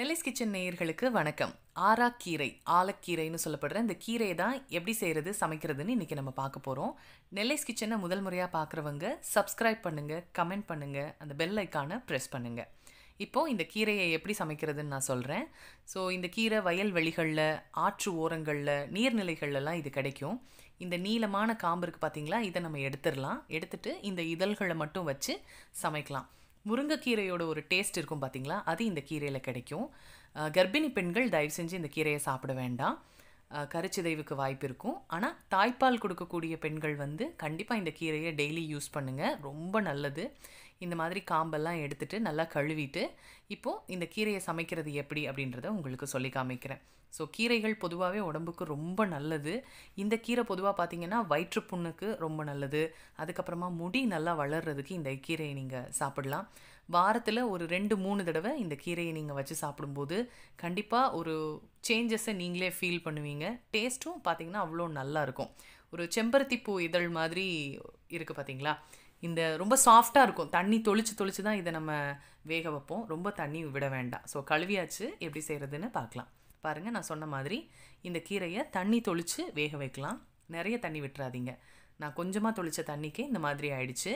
நெல்லிஸ் kitchen நேயர்களுக்கு வணக்கம் கீரை ஆலக்கீரைன்னு சொல்லப்படுற இந்த கீரையை தான் எப்படி செய்கிறது சமைக்கிறதுன்னு இன்றைக்கி நம்ம பார்க்க போகிறோம் நெல்லிஸ் கிச்சனை முதல் முறையாக பார்க்குறவங்க சப்ஸ்கிரைப் பண்ணுங்கள் கமெண்ட் பண்ணுங்கள் அந்த பெல் ஐக்கானை ப்ரெஸ் பண்ணுங்கள் இப்போது இந்த கீரையை எப்படி சமைக்கிறதுன்னு நான் சொல்கிறேன் ஸோ இந்த கீரை வயல் வெளிகளில் ஆற்று ஓரங்களில் நீர்நிலைகள்லாம் இது கிடைக்கும் இந்த நீளமான காம்பு இருக்குது பார்த்தீங்களா இதை நம்ம எடுத்துடலாம் எடுத்துட்டு இந்த இதழ்களை மட்டும் வச்சு சமைக்கலாம் முருங்கைக்கீரையோட ஒரு டேஸ்ட் இருக்கும் பார்த்திங்களா அது இந்த கீரையில் கிடைக்கும் கர்ப்பிணி பெண்கள் தயவு செஞ்சு இந்த கீரையை சாப்பிட வேண்டாம் கருச்சிதைவுக்கு வாய்ப்பு இருக்கும் ஆனால் தாய்ப்பால் கொடுக்கக்கூடிய பெண்கள் வந்து கண்டிப்பாக இந்த கீரையை டெய்லி யூஸ் பண்ணுங்கள் ரொம்ப நல்லது இந்த மாதிரி காம்பெல்லாம் எடுத்துகிட்டு நல்லா கழுவிட்டு இப்போது இந்த கீரையை சமைக்கிறது எப்படி அப்படின்றத உங்களுக்கு சொல்லி காமிக்கிறேன் ஸோ கீரைகள் பொதுவாகவே உடம்புக்கு ரொம்ப நல்லது இந்த கீரை பொதுவாக பார்த்திங்கன்னா வயிற்றுப்புண்ணுக்கு ரொம்ப நல்லது அதுக்கப்புறமா முடி நல்லா வளர்கிறதுக்கு இந்த கீரையை நீங்கள் சாப்பிடலாம் வாரத்தில் ஒரு ரெண்டு மூணு தடவை இந்த கீரையை நீங்கள் வச்சு சாப்பிடும்போது கண்டிப்பாக ஒரு சேஞ்சஸை நீங்களே ஃபீல் பண்ணுவீங்க டேஸ்ட்டும் பார்த்திங்கன்னா அவ்வளோ நல்லாயிருக்கும் ஒரு செம்பருத்தி பூ இதழ் மாதிரி இருக்குது பார்த்திங்களா இந்த ரொம்ப சாஃப்டாக இருக்கும் தண்ணி தொளிச்சு தொளிச்சு தான் இதை நம்ம வேக வைப்போம் ரொம்ப தண்ணி விட வேண்டாம் ஸோ கழுவியாச்சு எப்படி செய்கிறதுன்னு பார்க்கலாம் பாருங்கள் நான் சொன்ன மாதிரி இந்த கீரையை தண்ணி தொளிச்சு வேக வைக்கலாம் நிறைய தண்ணி விட்டுறாதீங்க நான் கொஞ்சமாக தொளித்த தண்ணிக்கே இந்த மாதிரி ஆயிடுச்சு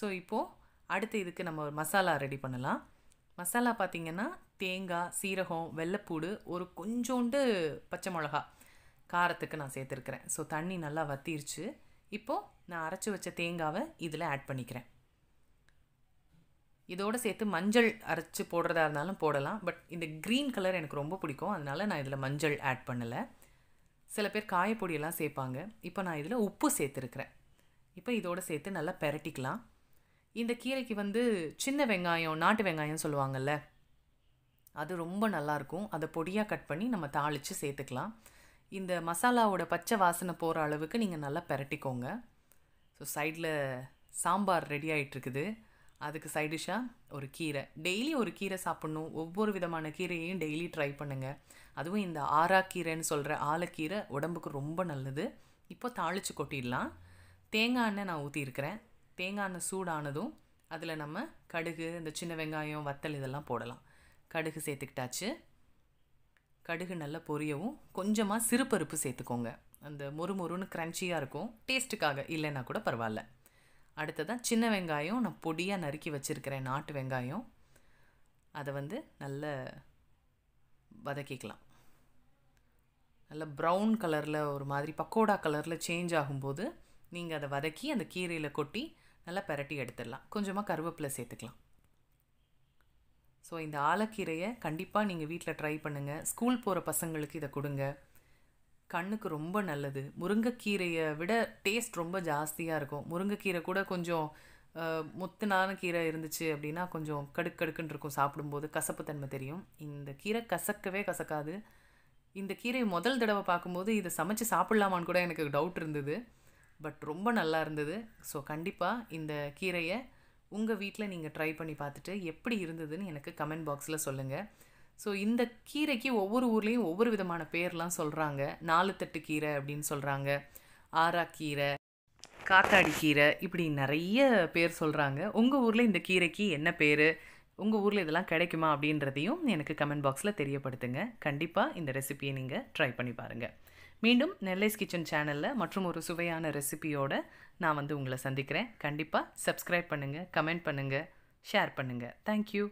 ஸோ இப்போது அடுத்து இதுக்கு நம்ம ஒரு மசாலா ரெடி பண்ணலாம் மசாலா பார்த்திங்கன்னா தேங்காய் சீரகம் வெள்ளைப்பூடு ஒரு கொஞ்சோண்டு பச்சை மிளகா காரத்துக்கு நான் சேர்த்துருக்குறேன் ஸோ தண்ணி நல்லா வத்திருச்சு இப்போது நான் அரைச்சி வச்ச தேங்காவை இதில் ஆட் பண்ணிக்கிறேன் இதோடு சேர்த்து மஞ்சள் அரைச்சி போடுறதா இருந்தாலும் போடலாம் பட் இந்த க்ரீன் கலர் எனக்கு ரொம்ப பிடிக்கும் அதனால் நான் இதில் மஞ்சள் ஆட் பண்ணலை சில பேர் காயப்பொடியெல்லாம் சேர்ப்பாங்க இப்போ நான் இதில் உப்பு சேர்த்துருக்குறேன் இப்போ இதோடு சேர்த்து நல்லா பெரட்டிக்கலாம் இந்த கீரைக்கு வந்து சின்ன வெங்காயம் நாட்டு வெங்காயம் சொல்லுவாங்கள்ல அது ரொம்ப நல்லாயிருக்கும் அதை பொடியாக கட் பண்ணி நம்ம தாளித்து சேர்த்துக்கலாம் இந்த மசாலாவோட பச்சை வாசனை போகிற அளவுக்கு நீங்கள் நல்லா பெரட்டிக்கோங்க ஸோ சைடில் சாம்பார் ரெடி ஆகிட்டுருக்குது அதுக்கு சைடிஷாக ஒரு கீரை டெய்லி ஒரு கீரை சாப்பிட்ணும் ஒவ்வொரு விதமான கீரையையும் டெய்லி ட்ரை பண்ணுங்கள் அதுவும் இந்த ஆரா கீரைன்னு சொல்கிற ஆலக்கீரை உடம்புக்கு ரொம்ப நல்லது இப்போ தாளித்து கொட்டிடலாம் தேங்காய் எண்ணெய் நான் ஊற்றியிருக்கிறேன் தேங்காய் எண்ணெய் சூடானதும் அதில் நம்ம கடுகு இந்த சின்ன வெங்காயம் வத்தல் இதெல்லாம் போடலாம் கடுகு சேர்த்துக்கிட்டாச்சு கடுகு நல்லா பொரியவும் கொஞ்சமாக சிறுபருப்பு சேர்த்துக்கோங்க அந்த மொறு மொறுன்னு க்ரன்ச்சியாக இருக்கும் டேஸ்ட்டுக்காக இல்லைன்னா கூட பரவாயில்ல அடுத்ததான் சின்ன வெங்காயம் நான் பொடியாக நறுக்கி வச்சுருக்கிறேன் நாட்டு வெங்காயம் அதை வந்து நல்ல வதக்கிக்கலாம் நல்ல ப்ரௌன் கலரில் ஒரு மாதிரி பக்கோடா கலரில் சேஞ்ச் ஆகும்போது நீங்கள் அதை வதக்கி அந்த கீரையில் கொட்டி நல்லா பெரட்டி எடுத்துடலாம் கொஞ்சமாக கருவேப்பில் சேர்த்துக்கலாம் ஸோ இந்த ஆலக்கீரையை கண்டிப்பாக நீங்கள் வீட்டில் ட்ரை பண்ணுங்கள் ஸ்கூல் போகிற பசங்களுக்கு இதை கொடுங்க கண்ணுக்கு ரொம்ப நல்லது முருங்கைக்கீரையை விட டேஸ்ட் ரொம்ப ஜாஸ்தியாக இருக்கும் முருங்கைக்கீரை கூட கொஞ்சம் முத்துனான கீரை இருந்துச்சு அப்படின்னா கொஞ்சம் கடுக்கு கடுக்குன்னு இருக்கும் சாப்பிடும்போது கசப்பு தன்மை தெரியும் இந்த கீரை கசக்கவே கசக்காது இந்த கீரையை முதல் தடவை பார்க்கும்போது இதை சமைச்சு சாப்பிட்லாமான்னு கூட எனக்கு டவுட் இருந்தது பட் ரொம்ப நல்லா இருந்தது ஸோ கண்டிப்பாக இந்த கீரையை உங்கள் வீட்டில் நீங்கள் ட்ரை பண்ணி பார்த்துட்டு எப்படி இருந்ததுன்னு எனக்கு கமெண்ட் பாக்ஸில் சொல்லுங்கள் ஸோ இந்த கீரைக்கு ஒவ்வொரு ஊர்லேயும் ஒவ்வொரு விதமான பேர்லாம் சொல்கிறாங்க நாலு தட்டு கீரை அப்படின்னு சொல்கிறாங்க ஆரா கீரை காத்தாடி கீரை இப்படி நிறைய பேர் சொல்கிறாங்க உங்கள் ஊரில் இந்த கீரைக்கு என்ன பேர் உங்கள் ஊரில் இதெல்லாம் கிடைக்குமா அப்படின்றதையும் எனக்கு கமெண்ட் பாக்ஸில் தெரியப்படுத்துங்க கண்டிப்பாக இந்த ரெசிபியை நீங்கள் ட்ரை பண்ணி பாருங்கள் மீண்டும் நெல்லைஸ் கிச்சன் சேனலில் மற்றும் ஒரு சுவையான ரெசிபியோடு நான் வந்து உங்களை சந்திக்கிறேன் கண்டிப்பாக சப்ஸ்கிரைப் பண்ணுங்கள் கமெண்ட் பண்ணுங்கள் ஷேர் பண்ணுங்கள் தேங்க்யூ